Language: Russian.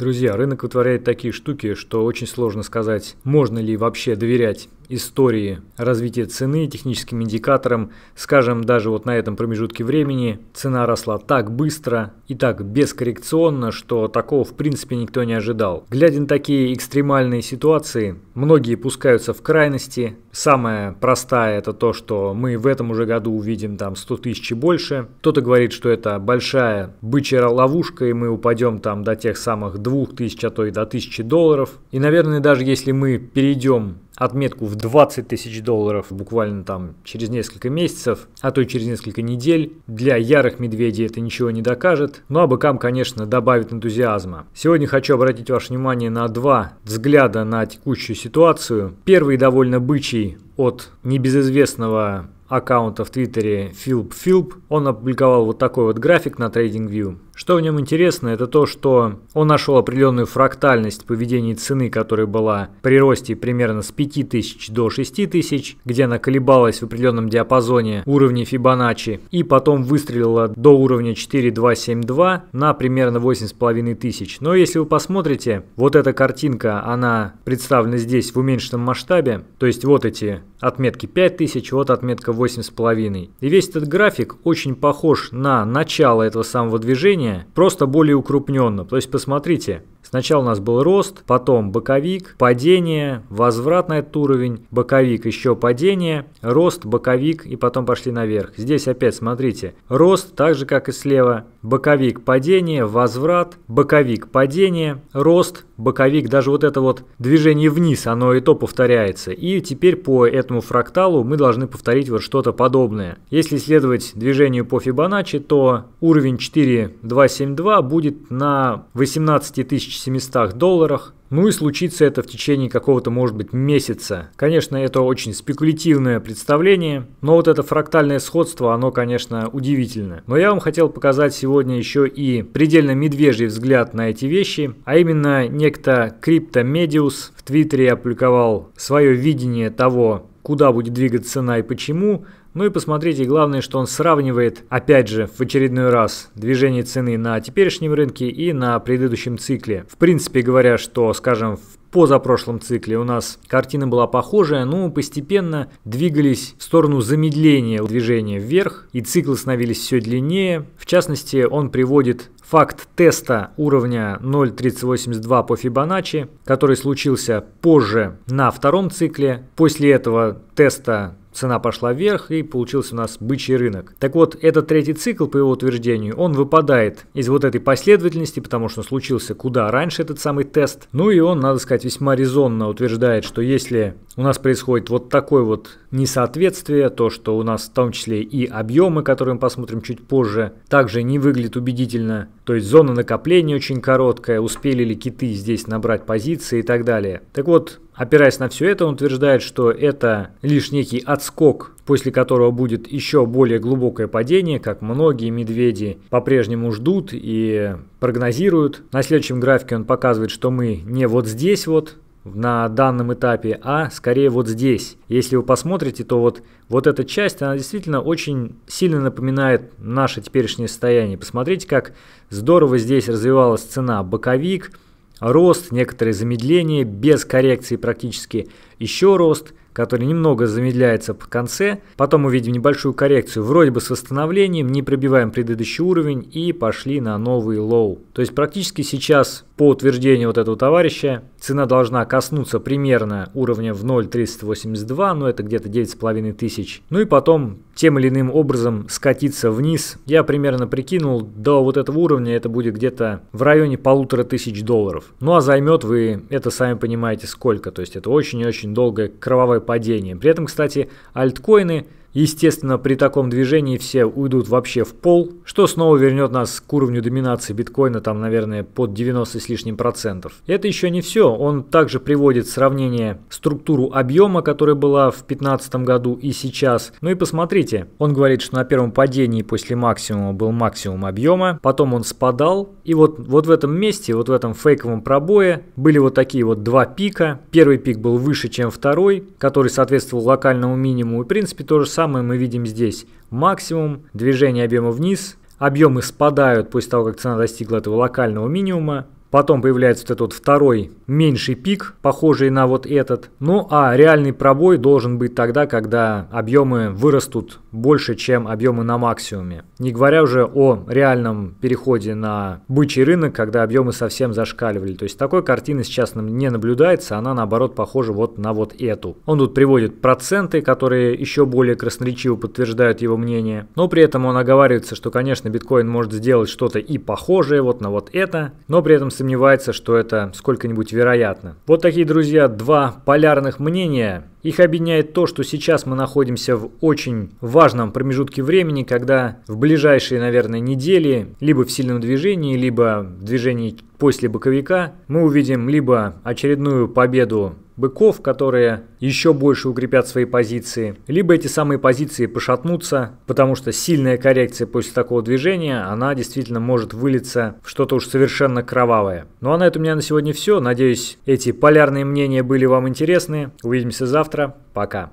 Друзья, рынок вытворяет такие штуки, что очень сложно сказать, можно ли вообще доверять истории развития цены техническим индикатором, скажем, даже вот на этом промежутке времени цена росла так быстро и так бескоррекционно, что такого в принципе никто не ожидал. Глядя на такие экстремальные ситуации, многие пускаются в крайности. Самое простое это то, что мы в этом уже году увидим там 100 тысяч и больше. Кто-то говорит, что это большая бычья ловушка и мы упадем там до тех самых 2000, а то и до 1000 долларов. И, наверное, даже если мы перейдем отметку в 20 тысяч долларов буквально там через несколько месяцев, а то и через несколько недель. Для ярых медведей это ничего не докажет, ну а быкам, конечно, добавит энтузиазма. Сегодня хочу обратить ваше внимание на два взгляда на текущую ситуацию. Первый довольно бычий от небезызвестного аккаунта в Твиттере Philp Philp. Он опубликовал вот такой вот график на TradingView. Что в нем интересно, это то, что он нашел определенную фрактальность поведения цены, которая была при росте примерно с 5000 до 6000, где она колебалась в определенном диапазоне уровня Фибоначчи, и потом выстрелила до уровня 4272 на примерно 8500. Но если вы посмотрите, вот эта картинка, она представлена здесь в уменьшенном масштабе, то есть вот эти отметки 5000, вот отметка 8,5. И весь этот график очень похож на начало этого самого движения, просто более укрупненно. То есть посмотрите, Сначала у нас был рост, потом боковик, падение, возврат на этот уровень, боковик, еще падение, рост, боковик и потом пошли наверх. Здесь опять смотрите, рост, так же как и слева, боковик, падение, возврат, боковик, падение, рост, боковик, даже вот это вот движение вниз, оно и то повторяется. И теперь по этому фракталу мы должны повторить вот что-то подобное. Если следовать движению по Фибоначчи, то уровень 4,272 будет на 18 тысяч 1700 долларах. Ну и случится это в течение какого-то, может быть, месяца. Конечно, это очень спекулятивное представление, но вот это фрактальное сходство, оно, конечно, удивительно. Но я вам хотел показать сегодня еще и предельно медвежий взгляд на эти вещи, а именно некто Криптомедиус в Твиттере опубликовал свое видение того, куда будет двигаться цена и почему – ну и посмотрите, главное, что он сравнивает, опять же, в очередной раз, движение цены на теперешнем рынке и на предыдущем цикле. В принципе говоря, что, скажем, в позапрошлом цикле у нас картина была похожая, но постепенно двигались в сторону замедления движения вверх, и циклы становились все длиннее. В частности, он приводит факт теста уровня 0.382 по Фибоначчи, который случился позже на втором цикле. После этого теста цена пошла вверх и получился у нас бычий рынок. Так вот, этот третий цикл, по его утверждению, он выпадает из вот этой последовательности, потому что случился куда раньше этот самый тест. Ну и он, надо сказать, весьма резонно утверждает, что если у нас происходит вот такое вот несоответствие, то, что у нас в том числе и объемы, которые мы посмотрим чуть позже, также не выглядит убедительно, то есть зона накопления очень короткая, успели ли киты здесь набрать позиции и так далее. Так вот, опираясь на все это, он утверждает, что это лишь некий отскок, после которого будет еще более глубокое падение, как многие медведи по-прежнему ждут и прогнозируют. На следующем графике он показывает, что мы не вот здесь вот, на данном этапе, а скорее вот здесь. Если вы посмотрите, то вот, вот эта часть, она действительно очень сильно напоминает наше теперешнее состояние. Посмотрите, как здорово здесь развивалась цена. Боковик, рост, некоторые замедления, без коррекции практически – еще рост, который немного замедляется по конце, потом увидим небольшую коррекцию, вроде бы с восстановлением, не пробиваем предыдущий уровень и пошли на новый лоу. То есть практически сейчас, по утверждению вот этого товарища, цена должна коснуться примерно уровня в 0.382, но это где-то 9,5 тысяч. Ну и потом тем или иным образом скатиться вниз. Я примерно прикинул, до вот этого уровня это будет где-то в районе полутора тысяч долларов. Ну а займет вы, это сами понимаете, сколько. То есть это очень-очень очень долгое кровавое падение. При этом, кстати, альткоины Естественно, при таком движении все уйдут вообще в пол, что снова вернет нас к уровню доминации биткоина, там, наверное, под 90 с лишним процентов. Это еще не все. Он также приводит сравнение структуру объема, которая была в 2015 году и сейчас. Ну и посмотрите, он говорит, что на первом падении после максимума был максимум объема, потом он спадал, и вот, вот в этом месте, вот в этом фейковом пробое были вот такие вот два пика. Первый пик был выше, чем второй, который соответствовал локальному минимуму, и в принципе то же самое самое мы видим здесь. Максимум, движение объема вниз, объемы спадают после того, как цена достигла этого локального минимума, Потом появляется вот этот вот второй меньший пик, похожий на вот этот. Ну а реальный пробой должен быть тогда, когда объемы вырастут больше, чем объемы на максимуме. Не говоря уже о реальном переходе на бычий рынок, когда объемы совсем зашкаливали. То есть такой картины сейчас не наблюдается, она наоборот похожа вот на вот эту. Он тут приводит проценты, которые еще более красноречиво подтверждают его мнение. Но при этом он оговаривается, что, конечно, биткоин может сделать что-то и похожее вот на вот это, но при этом сомневается, что это сколько-нибудь вероятно. Вот такие, друзья, два полярных мнения их объединяет то, что сейчас мы находимся в очень важном промежутке времени, когда в ближайшие, наверное, недели, либо в сильном движении, либо в движении после боковика, мы увидим либо очередную победу быков, которые еще больше укрепят свои позиции, либо эти самые позиции пошатнутся, потому что сильная коррекция после такого движения, она действительно может вылиться в что-то уж совершенно кровавое. Ну а на этом у меня на сегодня все. Надеюсь, эти полярные мнения были вам интересны. Увидимся завтра. Пока.